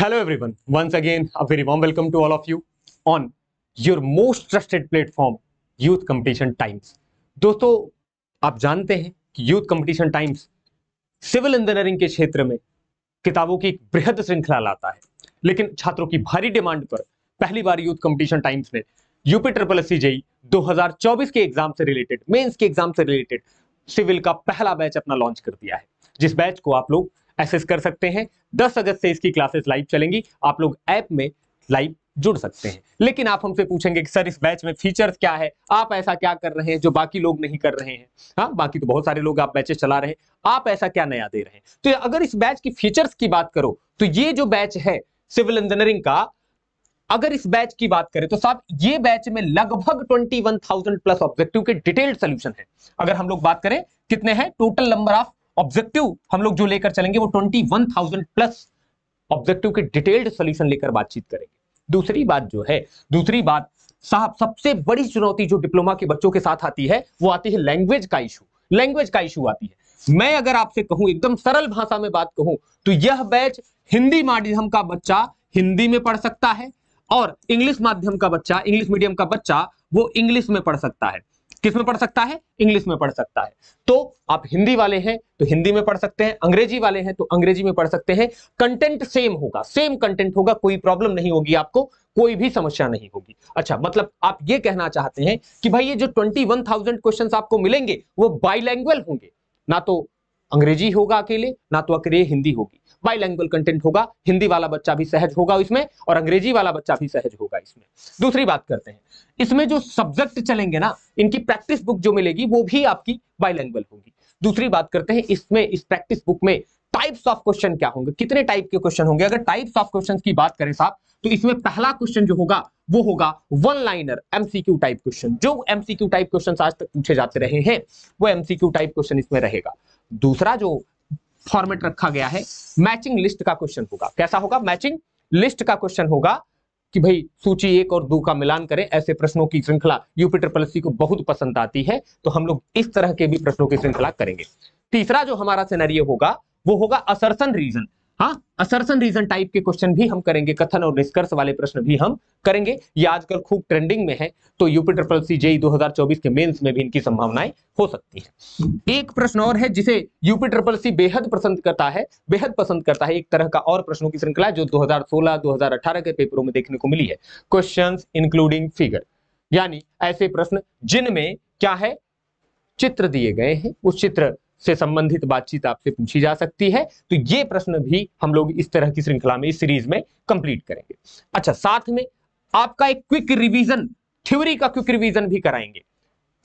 hello everyone once again a very warm welcome to all of you on your most trusted platform Youth Competition Times दोस्तों आप जानते हैं कि Youth Competition Times civil engineering के क्षेत्र में किताबों की एक बृहद श्रृंखला लाता है लेकिन छात्रों की भारी डिमांड पर पहली बार यूथ कंपटीशन टाइम्स ने UP triple S C JE 2024 के एग्जाम से रिलेटेड मेंस के एग्जाम से रिलेटेड सिविल का पहला बैच अपना लॉन्च कर दिया है जिस बैच को आप लोग एक्सेस कर सकते हैं दस अगस्त से इसकी क्लासेस लाइव चलेंगी आप लोग ऐप में लाइव जुड़ सकते हैं लेकिन आप हमसे पूछेंगे कि सर इस बैच में फीचर्स क्या है आप ऐसा क्या कर रहे हैं जो बाकी लोग नहीं कर रहे हैं हाँ बाकी तो बहुत सारे लोग आप बैचेस चला रहे हैं आप ऐसा क्या नया दे रहे हैं तो अगर इस बैच की फीचर्स की बात करो तो ये जो बैच है सिविल इंजीनियरिंग का अगर इस बैच की बात करें तो साहब ये बैच में लगभग 21,000 प्लस ऑब्जेक्टिव के डिटेल्ड सोल्यूशन है अगर हम लोग बात करें कितने हैं टोटल नंबर ऑफ ऑब्जेक्टिव हम लोग जो लेकर चलेंगे वो twenty one thousand plus objective के डिटेल्ड सोल्यूशन लेकर बातचीत करेंगे दूसरी बात जो है दूसरी बात साहब सबसे बड़ी चुनौती जो डिप्लोमा के बच्चों के साथ आती है वो आती है लैंग्वेज का इशू लैंग्वेज का इशू आती है मैं अगर आपसे कहूं एकदम सरल भाषा में बात कहूं तो यह बैच हिंदी माध्यम का बच्चा हिंदी में पढ़ सकता है और इंग्लिश माध्यम का बच्चा इंग्लिश मीडियम का बच्चा वो इंग्लिश में पढ़ सकता है किस में पढ़ सकता है इंग्लिश में पढ़ सकता है तो आप हिंदी वाले हैं तो हिंदी में पढ़ सकते हैं अंग्रेजी वाले हैं तो अंग्रेजी में पढ़ सकते हैं कंटेंट सेम होगा सेम कंटेंट होगा कोई प्रॉब्लम नहीं होगी आपको कोई भी समस्या नहीं होगी अच्छा मतलब आप ये कहना चाहते हैं कि भाई ये जो थाउजेंड क्वेश्चन आपको मिलेंगे वो बाईलैंग्वेल होंगे ना तो अंग्रेजी होगा अकेले ना तो अकेले हिंदी होगी बाइलैंग्वेज कंटेंट होगा हिंदी वाला बच्चा भी सहज होगा इसमें और अंग्रेजी वाला बच्चा भी सहज होगा इसमें दूसरी बात करते हैं इसमें जो सब्जेक्ट चलेंगे ना इनकी प्रैक्टिस बुक जो मिलेगी वो भी आपकी बाइलैंग्वेज होगी दूसरी बात करते हैं इसमें इस प्रैक्टिस बुक में टाइप्स ऑफ क्वेश्चन क्या होंगे कितने टाइप के क्वेश्चन होंगे अगर टाइप्स ऑफ क्वेश्चन की बात करें साहब तो इसमें पहला क्वेश्चन जो होगा वो होगा one liner MCQ type question जो एमसीक्यू टाइप क्वेश्चन आज तक पूछे जाते रहे हैं वो एमसीक्यू टाइप क्वेश्चन इसमें रहेगा दूसरा जो फॉर्मेट रखा गया है मैचिंग लिस्ट का क्वेश्चन होगा कैसा होगा मैचिंग लिस्ट का क्वेश्चन होगा कि भाई सूची एक और दो का मिलान करें ऐसे प्रश्नों की श्रृंखला यूपीटर पॉलिसी को बहुत पसंद आती है तो हम लोग इस तरह के भी प्रश्नों की श्रृंखला करेंगे तीसरा जो हमारा सिनेरियो होगा वो होगा असरसन रीजन हाँ असरसन रीजन टाइप के क्वेश्चन भी हम करेंगे कथन और निष्कर्ष वाले प्रश्न भी हम करेंगे ये आजकल खूब ट्रेंडिंग में है तो यूपी ट्रिपल सी जेई 2024 के मेंस में भी इनकी संभावनाएं हो सकती है एक प्रश्न और है जिसे यूपी ट्रिपल सी बेहद पसंद करता है बेहद पसंद करता है एक तरह का और प्रश्नों की श्रृंखला जो दो हजार के पेपरों में देखने को मिली है क्वेश्चन इंक्लूडिंग फिगर यानी ऐसे प्रश्न जिनमें क्या है चित्र दिए गए हैं उस चित्र से संबंधित बातचीत आपसे पूछी जा सकती है तो ये प्रश्न भी हम लोग इस तरह की श्रृंखला में इस सीरीज में कंप्लीट करेंगे अच्छा साथ में आपका एक क्विक रिवीजन थ्योरी का क्विक रिवीजन भी कराएंगे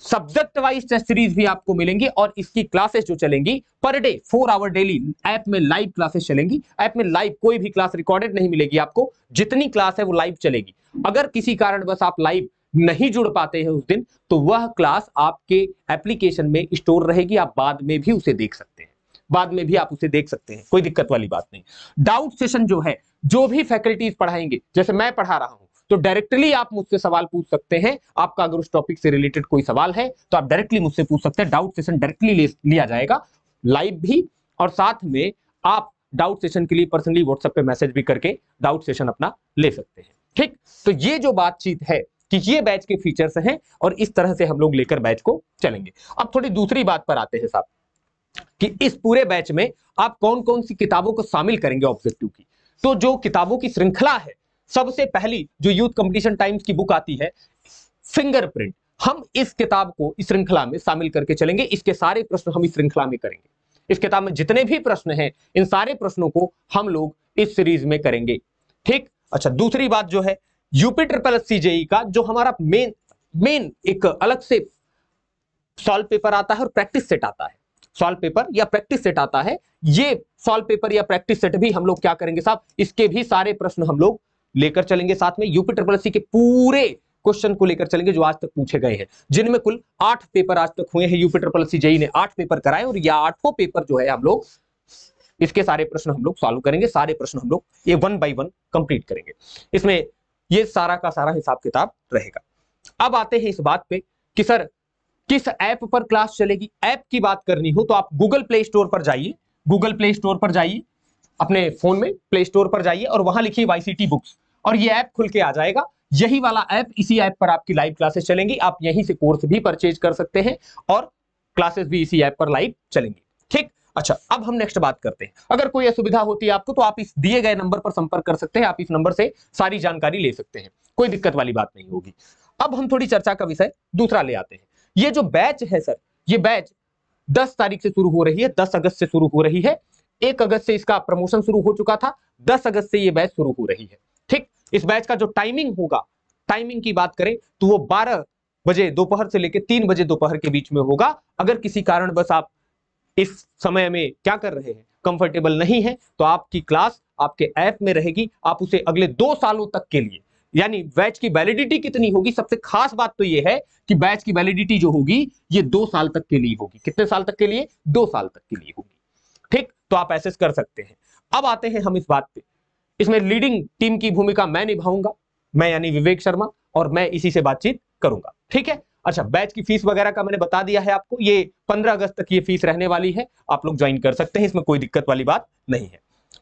सब्जेक्ट वाइज टेस्ट सीरीज भी आपको मिलेंगी और इसकी क्लासेस जो चलेंगी per day four hour daily app में लाइव क्लासेस चलेंगी ऐप में लाइव कोई भी क्लास रिकॉर्डेड नहीं मिलेगी आपको जितनी क्लास है वो लाइव चलेगी अगर किसी कारण बस आप लाइव नहीं जुड़ पाते हैं उस दिन तो वह क्लास आपके एप्लीकेशन में स्टोर रहेगी आप बाद में भी उसे देख सकते हैं बाद में भी आप उसे देख सकते हैं कोई दिक्कत वाली बात नहीं डाउट सेशन जो है जो भी फैकल्टीज पढ़ाएंगे जैसे मैं पढ़ा रहा हूं तो डायरेक्टली आप मुझसे सवाल पूछ सकते हैं आपका अगर उस टॉपिक से रिलेटेड कोई सवाल है तो आप डायरेक्टली मुझसे पूछ सकते हैं डाउट सेशन डायरेक्टली लिया जाएगा लाइव भी और साथ में आप डाउट सेशन के लिए पर्सनली व्हाट्सएप पे मैसेज भी करके डाउट सेशन अपना ले सकते हैं ठीक तो ये जो बातचीत है कि ये बैच के फीचर्स हैं और इस तरह से हम लोग लेकर बैच को चलेंगे अब थोड़ी दूसरी बात पर आते हैं साहब कि इस पूरे बैच में आप कौन कौन सी किताबों को शामिल करेंगे ऑब्जेक्टिव की तो जो किताबों की श्रृंखला है सबसे पहली जो यूथ कंपटीशन टाइम्स की बुक आती है फिंगरप्रिंट हम इस किताब को इस श्रृंखला में शामिल करके चलेंगे इसके सारे प्रश्न हम इस श्रृंखला में करेंगे इस किताब में जितने भी प्रश्न हैं इन सारे प्रश्नों को हम लोग इस सीरीज में करेंगे ठीक अच्छा दूसरी बात जो है यूपी ट्रिपल एस सीजेई का जो हमारा मेन मेन एक अलग से सॉल्व पेपर आता है और प्रैक्टिस सेट आता है सॉल्व पेपर या प्रैक्टिस सेट आता है ये सॉल्व पेपर या प्रैक्टिस सेट भी हम लोग क्या करेंगे साहब इसके भी सारे प्रश्न हम लोग लेकर चलेंगे साथ में यूपी ट्रिपल एस के पूरे क्वेश्चन को लेकर चलेंगे जो आज तक पूछे गए हैं जिनमें कुल आठ पेपर आज तक हुए हैं यूपी ट्रिपल एस ने आठ पेपर कराए और यह आठों पेपर जो है हम लोग इसके सारे प्रश्न हम लोग सॉल्व करेंगे सारे प्रश्न हम लोग ये वन बाई वन कंप्लीट करेंगे इसमें ये सारा का सारा हिसाब किताब रहेगा अब आते हैं इस बात पे कि सर किस ऐप पर क्लास चलेगी ऐप की बात करनी हो तो आप गूगल प्ले स्टोर पर जाइए गूगल प्ले स्टोर पर जाइए अपने फोन में प्ले स्टोर पर जाइए और वहां लिखिए वाईसीटी बुक्स और ये ऐप खुल के आ जाएगा यही वाला ऐप इसी ऐप पर आपकी लाइव क्लासेस चलेंगी आप यहीं से कोर्स भी परचेज कर सकते हैं और क्लासेस भी इसी ऐप पर लाइव चलेंगी ठीक अच्छा अब हम नेक्स्ट बात करते हैं अगर कोई असुविधा होती है आपको तो आप इस दिए गए नंबर पर संपर्क कर सकते हैं आप इस नंबर से सारी जानकारी ले सकते हैं कोई दिक्कत वाली बात नहीं होगी अब हम थोड़ी चर्चा का विषय दूसरा ले आते हैं ये जो बैच है सर ये बैच 10 तारीख से शुरू हो रही है 10 अगस्त से शुरू हो रही है 1 अगस्त से इसका प्रमोशन शुरू हो चुका था 10 अगस्त से ये बैच शुरू हो रही है ठीक इस बैच का जो टाइमिंग होगा टाइमिंग की बात करें तो वो बारह बजे दोपहर से लेकर तीन बजे दोपहर के बीच में होगा अगर किसी कारणवश आप इस समय में क्या कर रहे हैं कंफर्टेबल नहीं है तो आपकी क्लास आपके ऐप में रहेगी आप उसे अगले दो सालों तक के लिए यानी बैच की वैलिडिटी कितनी होगी सबसे खास बात तो यह है कि बैच की वैलिडिटी जो होगी ये दो साल तक के लिए होगी कितने साल तक के लिए दो साल तक के लिए होगी ठीक तो आप ऐसे कर सकते हैं अब आते हैं हम इस बात पे इसमें लीडिंग टीम की भूमिका मैं निभाऊंगा मैं यानी विवेक शर्मा और मैं इसी से बातचीत करूंगा ठीक है अच्छा बैच की फीस वगैरह का मैंने बता दिया है आपको ये 15 अगस्त तक ये फीस रहने वाली है आप लोग ज्वाइन कर सकते हैं इसमें कोई दिक्कत वाली बात नहीं है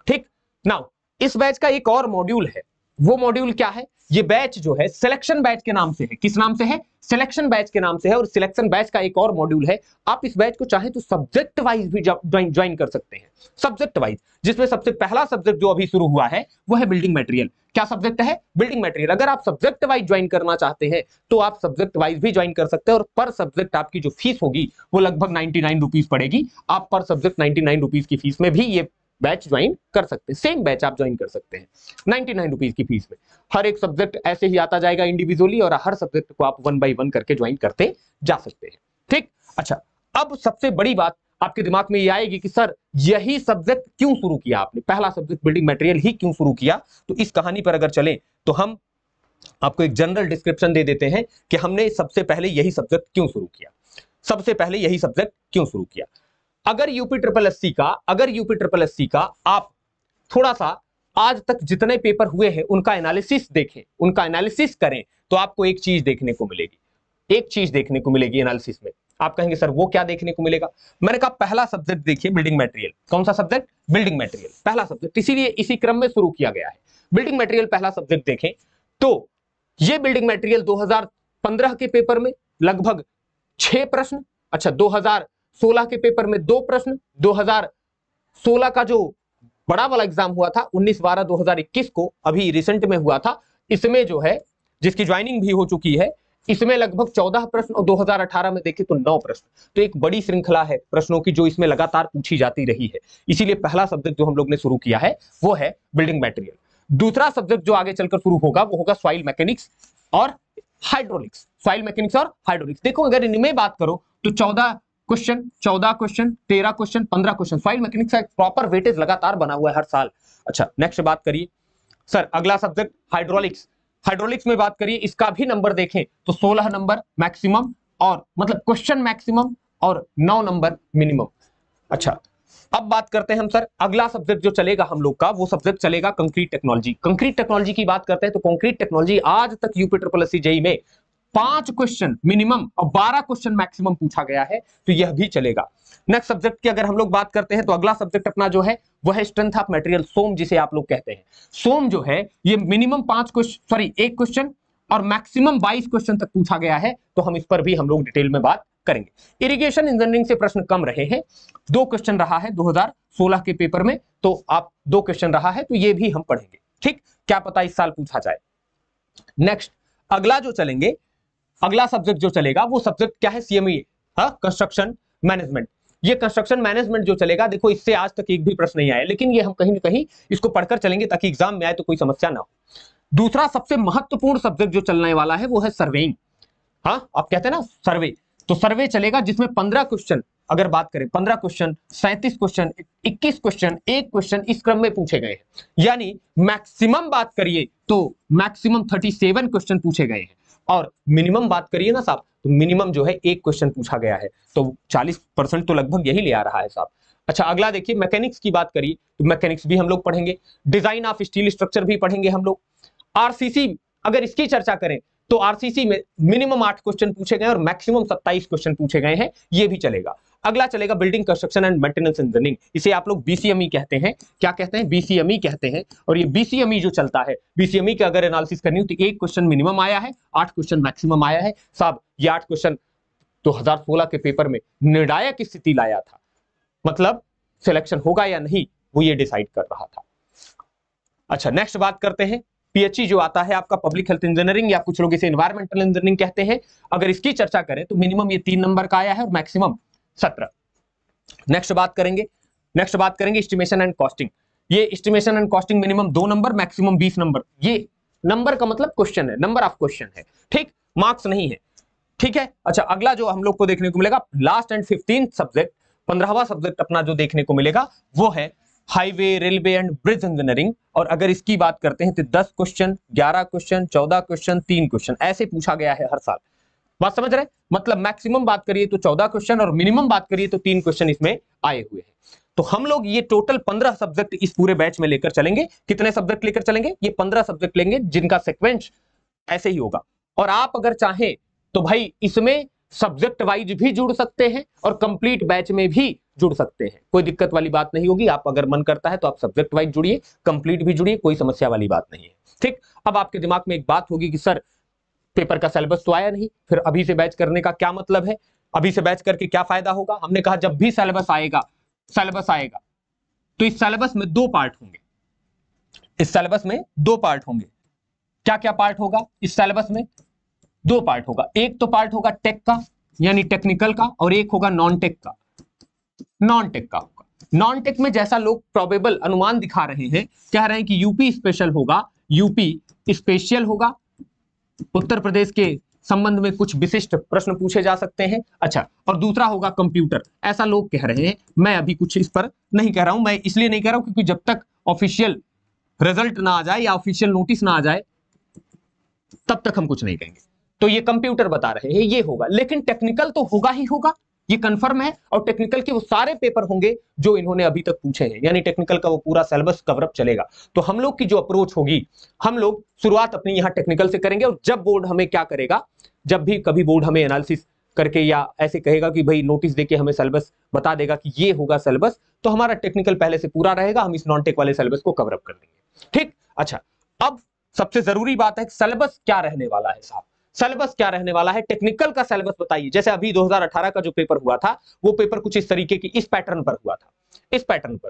ठीक नाउ इस बैच का एक और मॉड्यूल है वो मॉड्यूल क्या है ये बैच जो है सिलेक्शन बैच के नाम से है किस नाम से है सिलेक्शन बैच के नाम से है और सिलेक्शन बैच का एक और मॉड्यूल है आप इस बैच को चाहे तो सब्जेक्ट वाइज भी ज्वाइन कर सकते हैं सब्जेक्ट वाइज जिसमें सबसे पहला सब्जेक्ट जो अभी शुरू हुआ है वो है बिल्डिंग मटेरियल क्या सब्जेक्ट है बिल्डिंग मटेरियल अगर आप सब्जेक्ट वाइज ज्वाइन करना चाहते हैं तो आप सब्जेक्ट वाइज भी ज्वाइन कर सकते हैं और पर सब्जेक्ट आपकी जो फीस होगी वो लगभग नाइनटी नाइन रुपीज पड़ेगी आप पर सब्जेक्ट नाइनटी नाइन रुपीज की फीस में भी ये बैच ज्वाइन कर सकते हैं सेम बैच आप ज्वाइन कर सकते हैं नाइनटी नाइन रुपीज की फीस में हर एक सब्जेक्ट ऐसे ही आता जाएगा इंडिविजुअली और हर सब्जेक्ट को आप वन बाई वन करके ज्वाइन करते जा सकते हैं ठीक अच्छा अब सबसे बड़ी बात आपके दिमाग में ये आएगी कि सर यही सब्जेक्ट क्यों शुरू किया आपने पहला सब्जेक्ट बिल्डिंग मटेरियल ही क्यों शुरू किया तो इस कहानी पर अगर चलें तो हम आपको एक जनरल डिस्क्रिप्शन दे देते हैं कि हमने सबसे पहले यही सब्जेक्ट क्यों शुरू किया सबसे पहले यही सब्जेक्ट क्यों शुरू किया अगर यूपी ट्रिपल एस का अगर यूपी ट्रिपल एस का आप थोड़ा सा आज तक जितने पेपर हुए हैं उनका एनालिसिस देखें उनका एनालिसिस करें तो आपको एक चीज देखने को मिलेगी एक चीज देखने को मिलेगी एनालिसिस में आप कहेंगे सर वो क्या देखने को मिलेगा मैंने कहा पहला सब्जेक्ट देखिए बिल्डिंग मटेरियल कौन सा सब्जेक्ट बिल्डिंग मटेरियल पहला सब्जेक्ट इसीलिए इसी क्रम में शुरू किया गया है बिल्डिंग मटेरियल पहला सब्जेक्ट देखें तो ये बिल्डिंग मटेरियल 2015 के पेपर में लगभग छह प्रश्न अच्छा 2016 के पेपर में दो प्रश्न 2016 का जो बड़ा वाला एग्जाम हुआ था 19 बारह 2021 को अभी रिसेंट में हुआ था इसमें जो है जिसकी ज्वाइनिंग भी हो चुकी है इसमें लगभग 14 प्रश्न और 2018 में देखें तो 9 प्रश्न तो एक बड़ी श्रृंखला है प्रश्नों की जो इसमें लगातार पूछी जाती रही है इसीलिए पहला सब्जेक्ट जो हम लोग ने शुरू किया है वो है बिल्डिंग मटेरियल दूसरा सब्जेक्ट जो आगे चलकर शुरू होगा वो होगा सॉइल मैकेनिक्स और हाइड्रोलिक्स सॉइल मैकेनिक्स और हाइड्रोलिक्स देखो अगर इनमें बात करो तो चौदह क्वेश्चन चौदह क्वेश्चन तेरह क्वेश्चन पंद्रह क्वेश्चन सॉइल मैकेनिक्स का प्रॉपर वेटेज लगातार बना हुआ है हर साल अच्छा नेक्स्ट बात करिए सर अगला सब्जेक्ट हाइड्रोलिक्स हाइड्रोलिक्स में बात करिए इसका भी नंबर देखें तो सोलह नंबर मैक्सिमम और मतलब क्वेश्चन मैक्सिमम और नौ नंबर मिनिमम अच्छा अब बात करते हैं हम सर अगला सब्जेक्ट जो चलेगा हम लोग का वो सब्जेक्ट चलेगा कंक्रीट टेक्नोलॉजी कंक्रीट टेक्नोलॉजी की बात करते हैं तो कंक्रीट टेक्नोलॉजी आज तक यूपी ट्रिपल एस में पांच क्वेश्चन मिनिमम और बारह क्वेश्चन मैक्सिमम पूछा गया है तो यह भी चलेगा नेक्स्ट सब्जेक्ट की अगर हम लोग बात करते हैं तो अगला सब्जेक्ट अपना जो है वह है स्ट्रेंथ ऑफ मेटेरियल सोम जिसे आप लोग कहते हैं सोम जो है ये मिनिमम पांच क्वेश्चन सॉरी एक क्वेश्चन और मैक्सिमम बाईस क्वेश्चन तक पूछा गया है तो हम इस पर भी हम लोग डिटेल में बात करेंगे इरिगेशन इंजीनियरिंग से प्रश्न कम रहे हैं दो क्वेश्चन रहा है 2016 के पेपर में तो आप दो क्वेश्चन रहा है तो ये भी हम पढ़ेंगे ठीक क्या पता इस साल पूछा जाए नेक्स्ट अगला जो चलेंगे अगला सब्जेक्ट जो चलेगा वो सब्जेक्ट क्या है सीएमई कंस्ट्रक्शन मैनेजमेंट ये कंस्ट्रक्शन मैनेजमेंट जो चलेगा देखो इससे आज तक एक भी प्रश्न नहीं आया लेकिन ये हम कहीं ना कहीं इसको पढ़कर चलेंगे ताकि एग्जाम में आए तो कोई समस्या ना हो दूसरा सबसे महत्वपूर्ण सब्जेक्ट जो चलने वाला है वो है सर्वेइंग हाँ आप कहते हैं ना सर्वे तो सर्वे चलेगा जिसमें पंद्रह क्वेश्चन अगर बात करें पंद्रह क्वेश्चन सैंतीस क्वेश्चन इक्कीस क्वेश्चन एक क्वेश्चन इस क्रम में पूछे गए हैं यानी मैक्सिमम बात करिए तो मैक्सिमम थर्टी सेवन क्वेश्चन पूछे गए हैं और मिनिमम बात करिए ना साहब तो मिनिमम जो है एक क्वेश्चन पूछा गया है तो चालीस परसेंट तो लगभग यही ले आ रहा है साहब अच्छा अगला देखिए मैकेनिक्स की बात करिए तो मैकेनिक्स भी हम लोग पढ़ेंगे डिजाइन ऑफ स्टील स्ट्रक्चर भी पढ़ेंगे हम लोग आरसीसी अगर इसकी चर्चा करें तो आरसीसी में मिनिमम आठ क्वेश्चन पूछे गए और मैक्सिमम सत्ताईस क्वेश्चन पूछे गए हैं ये भी चलेगा अगला चलेगा building construction and maintenance and इसे आप लोग बीसीएमई e कहते हैं क्या कहते हैं बीसीएमई e कहते हैं और ये बीसीएमई e जो चलता है बीसीएमई का अगर एनालिसिस करनी हो तो एक क्वेश्चन मिनिमम आया है आठ क्वेश्चन मैक्सिमम आया है साहब ये आठ क्वेश्चन 2016 के पेपर में निर्णायक स्थिति लाया था मतलब सिलेक्शन होगा या नहीं वो ये डिसाइड कर रहा था अच्छा नेक्स्ट बात करते हैं पीएचई जो आता है आपका पब्लिक हेल्थ इंजीनियरिंग या कुछ लोग इसे इन्वायरमेंटल इंजीनियरिंग कहते हैं अगर इसकी चर्चा करें तो मिनिमम ये तीन नंबर का आया है और मैक्सिमम सत्रह नेक्स्ट बात करेंगे नेक्स्ट बात करेंगे इस्टीमेशन एंड कॉस्टिंग ये इस्टीमेशन एंड कॉस्टिंग मिनिमम दो नंबर मैक्सिमम बीस नंबर ये नंबर का मतलब क्वेश्चन है नंबर ऑफ क्वेश्चन है ठीक मार्क्स नहीं है ठीक है अच्छा अगला जो हम लोग को देखने को मिलेगा लास्ट एंड फिफ्टीन सब्जेक्ट पंद्रहवा सब्जेक्ट अपना जो देखने को मिलेगा वो है highway railway and bridge engineering और अगर इसकी बात करते हैं तो दस क्वेश्चन ग्यारह क्वेश्चन चौदह क्वेश्चन तीन क्वेश्चन ऐसे पूछा गया है हर साल बात समझ रहे मतलब मैक्सिमम बात करिए तो चौदह क्वेश्चन और मिनिमम बात करिए तो तीन क्वेश्चन इसमें आए हुए हैं तो हम लोग ये टोटल पंद्रह सब्जेक्ट इस पूरे बैच में लेकर चलेंगे कितने सब्जेक्ट लेकर चलेंगे ये पंद्रह सब्जेक्ट लेंगे जिनका सिक्वेंस ऐसे ही होगा और आप अगर चाहें तो भाई इसमें सब्जेक्ट वाइज भी जुड़ सकते हैं और कंप्लीट बैच में भी जुड़ सकते हैं कोई दिक्कत वाली बात नहीं होगी आप अगर मन करता है तो आप सब्जेक्ट वाइज जुड़िए कंप्लीट भी जुड़िए कोई समस्या वाली बात नहीं है ठीक अब आपके दिमाग में एक बात होगी कि सर पेपर का सिलेबस तो आया नहीं फिर अभी से बैच करने का क्या मतलब है अभी से बैच करके क्या फायदा होगा हमने कहा जब भी सिलेबस आएगा सिलेबस आएगा तो इस सिलेबस में दो पार्ट होंगे इस सिलेबस में दो पार्ट होंगे क्या क्या पार्ट होगा इस सिलेबस में दो पार्ट होगा एक तो पार्ट होगा टेक का यानी टेक्निकल का और एक होगा नॉन टेक का नॉन टेक का होगा नॉन टेक में जैसा लोग प्रोबेबल अनुमान दिखा रहे हैं कह रहे हैं कि यूपी स्पेशल होगा यूपी स्पेशल होगा उत्तर प्रदेश के संबंध में कुछ विशिष्ट प्रश्न पूछे जा सकते हैं अच्छा और दूसरा होगा कंप्यूटर ऐसा लोग कह रहे हैं मैं अभी कुछ इस पर नहीं कह रहा हूं मैं इसलिए नहीं कह रहा हूं क्योंकि जब तक ऑफिशियल रिजल्ट ना आ जाए या ऑफिशियल नोटिस ना आ जाए तब तक हम कुछ नहीं कहेंगे तो ये कंप्यूटर बता रहे हैं ये होगा लेकिन टेक्निकल तो होगा ही होगा ये कंफर्म है और टेक्निकल के वो सारे पेपर होंगे जो इन्होंने अभी तक पूछे हैं यानी टेक्निकल का वो पूरा सिलेबस कवरअप चलेगा तो हम लोग की जो अप्रोच होगी हम लोग शुरुआत अपनी यहाँ टेक्निकल से करेंगे और जब बोर्ड हमें क्या करेगा जब भी कभी बोर्ड हमें एनालिसिस करके या ऐसे कहेगा कि भाई नोटिस देके हमें सिलेबस बता देगा कि ये होगा सिलेबस तो हमारा टेक्निकल पहले से पूरा रहेगा हम इस नॉन टेक वाले सिलेबस को कवरअप कर देंगे ठीक अच्छा अब सबसे जरूरी बात है सिलेबस क्या रहने वाला है साहब सिलेबस क्या रहने वाला है टेक्निकल का सिलेबस बताइए जैसे अभी 2018 का जो पेपर हुआ था वो पेपर कुछ इस तरीके की इस पैटर्न पर हुआ था इस पैटर्न पर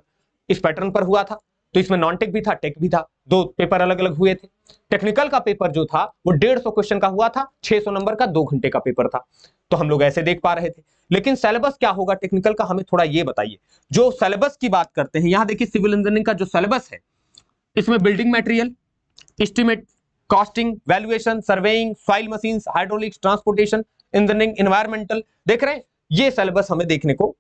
इस पैटर्न पर हुआ था तो इसमें नॉन टेक भी था टेक भी था दो पेपर अलग अलग हुए थे टेक्निकल का पेपर जो था वो डेढ़ सौ क्वेश्चन का हुआ था छह सौ नंबर का दो घंटे का पेपर था तो हम लोग ऐसे देख पा रहे थे लेकिन सिलेबस क्या होगा टेक्निकल का हमें थोड़ा ये बताइए जो सिलेबस की बात करते हैं यहां देखिए सिविल इंजीनियरिंग का जो सिलेबस है इसमें building material estimate costing valuation surveying fluid machine hydraulics transportation engineering environmental देख रहे हैं ये सिलेबस हमें देखने को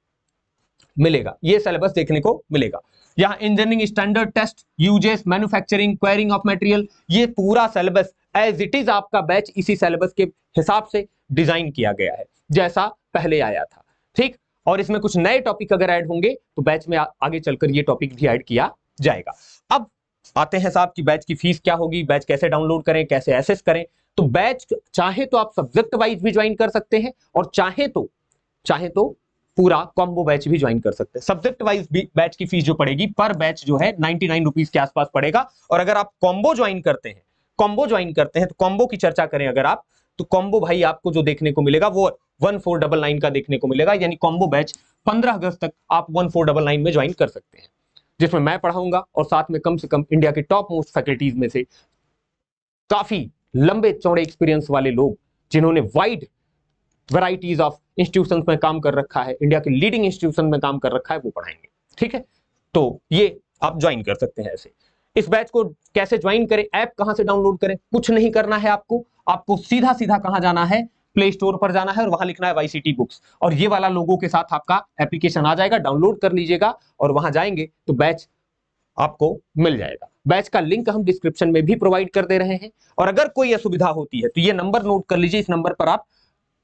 मिलेगा ये सिलेबस देखने को मिलेगा यहाँ engineering standard test uses manufacturing quarrying of material ये पूरा सिलेबस एज इट इज आपका बैच इसी सिलेबस के हिसाब से डिजाइन किया गया है जैसा पहले आया था ठीक और इसमें कुछ नए टॉपिक अगर ऐड होंगे तो बैच में आ, आगे चलकर ये टॉपिक भी ऐड किया जाएगा अब आते हैं साहब कि बैच की फीस क्या होगी बैच कैसे डाउनलोड करें कैसे एसेस करें तो बैच चाहे तो आप सब्जेक्ट वाइज भी ज्वाइन कर सकते हैं और चाहे तो चाहे तो पूरा कॉम्बो बैच भी ज्वाइन कर सकते हैं सब्जेक्ट वाइज भी बैच की फीस जो पड़ेगी पर बैच जो है नाइनटी नाइन रुपीज के आसपास पड़ेगा और अगर आप कॉम्बो ज्वाइन करते हैं कॉम्बो ज्वाइन करते हैं तो कॉम्बो की चर्चा करें अगर आप तो कॉम्बो भाई आपको जो देखने को मिलेगा वो वन फोर डबल नाइन का देखने को मिलेगा यानी कॉम्बो बैच पंद्रह अगस्त तक आप वन फोर डबल नाइन में ज्वाइन कर सकते हैं जिसमें मैं पढ़ाऊंगा और साथ में कम से कम इंडिया के टॉप मोस्ट फैकल्टीज में से काफी लंबे चौड़े एक्सपीरियंस वाले लोग जिन्होंने वाइड वैरायटीज ऑफ इंस्टीट्यूशन में काम कर रखा है इंडिया के लीडिंग इंस्टीट्यूशन में काम कर रखा है वो पढ़ाएंगे ठीक है तो ये आप ज्वाइन कर सकते हैं ऐसे इस बैच को कैसे ज्वाइन करें ऐप कहां से डाउनलोड करें कुछ नहीं करना है आपको आपको सीधा सीधा कहां जाना है प्ले स्टोर पर जाना है और वहां लिखना है वाई बुक्स और ये वाला लोगों के साथ आपका एप्लीकेशन आ जाएगा डाउनलोड कर लीजिएगा और वहां जाएंगे तो बैच आपको मिल जाएगा बैच का लिंक हम डिस्क्रिप्शन में भी प्रोवाइड कर दे रहे हैं और अगर कोई असुविधा होती है तो ये नंबर नोट कर लीजिए इस नंबर पर आप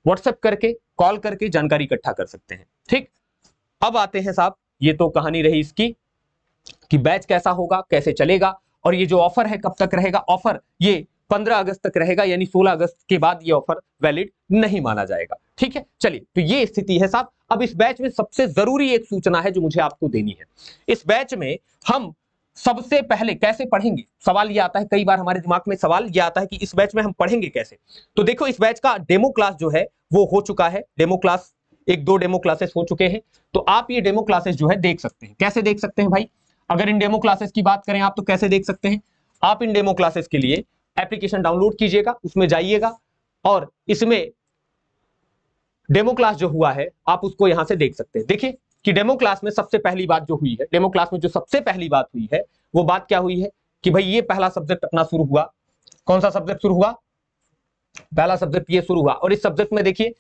व्हाट्सएप करके कॉल करके जानकारी इकट्ठा कर सकते हैं ठीक अब आते हैं साहब ये तो कहानी रही इसकी कि बैच कैसा होगा कैसे चलेगा और ये जो ऑफर है कब तक रहेगा ऑफर ये 15 अगस्त तक रहेगा यानी 16 अगस्त के बाद ये ऑफर वैलिड नहीं माना जाएगा ठीक है चलिए तो ये स्थिति है साहब अब इस बैच में सबसे जरूरी एक सूचना है जो मुझे आपको देनी है इस बैच में हम सबसे पहले कैसे पढ़ेंगे सवाल ये आता है कई बार हमारे दिमाग में सवाल ये आता है कि इस बैच में हम पढ़ेंगे कैसे तो देखो इस बैच का डेमो क्लास जो है वो हो चुका है डेमो क्लास एक दो डेमो क्लासेस हो चुके हैं तो आप ये डेमो क्लासेस जो है देख सकते हैं कैसे देख सकते हैं भाई अगर इन डेमो क्लासेस की बात करें आप तो कैसे देख सकते हैं आप इन डेमो क्लासेस के लिए एप्लीकेशन डाउनलोड कीजिएगा उसमें जाइएगा और इसमें डेमो क्लास जो हुआ है आप उसको यहां से देख सकते हैं देखिए कि डेमो क्लास में सबसे पहली बात जो हुई है डेमो क्लास में जो सबसे पहली बात हुई है वो बात क्या हुई है कि भाई ये पहला सब्जेक्ट अपना शुरू हुआ कौन सा सब्जेक्ट शुरू हुआ पहला सब्जेक्ट ये शुरू हुआ और इस सब्जेक्ट में देखिए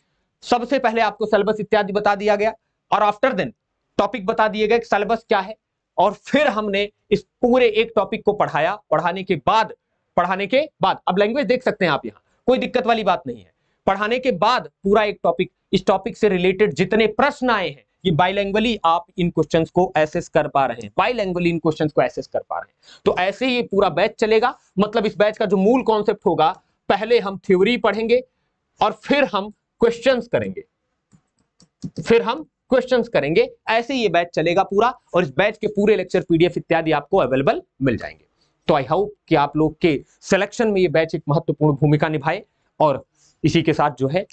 सबसे पहले आपको सिलेबस इत्यादि बता दिया गया और आफ्टर देन टॉपिक बता दिए गए सिलेबस क्या है और फिर हमने इस पूरे एक टॉपिक को पढ़ाया पढ़ाने के बाद पढ़ाने के बाद अब लैंग्वेज देख सकते हैं आप यहाँ कोई दिक्कत वाली बात नहीं है पढ़ाने के बाद पूरा एक टॉपिक इस टॉपिक से रिलेटेड जितने प्रश्न आए हैं ये बाइलैंग्वली आप इन क्वेश्चन को एसेस कर पा रहे हैं बाइलैंग्वली इन क्वेश्चन को एसेस कर पा रहे हैं तो ऐसे ही पूरा बैच चलेगा मतलब इस बैच का जो मूल कॉन्सेप्ट होगा पहले हम थ्योरी पढ़ेंगे और फिर हम क्वेश्चन करेंगे फिर हम क्वेश्चन करेंगे ऐसे ये बैच चलेगा पूरा और इस बैच के पूरे लेक्चर पीडीएफ इत्यादि आपको अवेलेबल मिल जाएंगे तो आई होप कि आप लोग के सिलेक्शन में ये बैच एक महत्वपूर्ण भूमिका निभाए और इसी के साथ जो है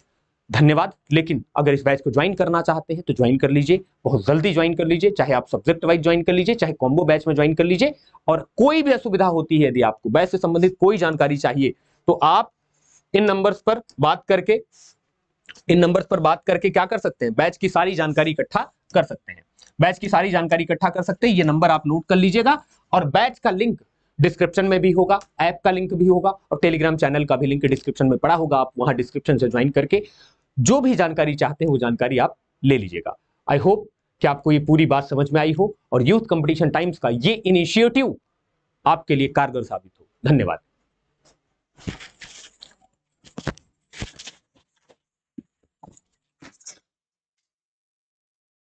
धन्यवाद लेकिन अगर इस बैच को ज्वाइन करना चाहते हैं तो ज्वाइन कर लीजिए बहुत जल्दी ज्वाइन कर लीजिए चाहे आप सब्जेक्ट वाइज ज्वाइन कर लीजिए चाहे कॉम्बो बैच में ज्वाइन कर लीजिए और कोई भी असुविधा होती है यदि आपको बैच से संबंधित कोई जानकारी चाहिए तो आप इन नंबर्स पर बात करके इन नंबर्स पर बात करके क्या कर सकते हैं बैच की सारी जानकारी इकट्ठा कर सकते हैं बैच की सारी जानकारी इकट्ठा कर सकते हैं ये नंबर आप नोट कर लीजिएगा और बैच का लिंक डिस्क्रिप्शन में भी होगा ऐप का लिंक भी होगा और टेलीग्राम चैनल का भी लिंक डिस्क्रिप्शन में पड़ा होगा आप वहां डिस्क्रिप्शन से ज्वाइन करके जो भी जानकारी चाहते हैं वो जानकारी आप ले लीजिएगा आई होप कि आपको ये पूरी बात समझ में आई हो और यूथ कंपटीशन टाइम्स का ये इनिशिएटिव आपके लिए कारगर साबित हो धन्यवाद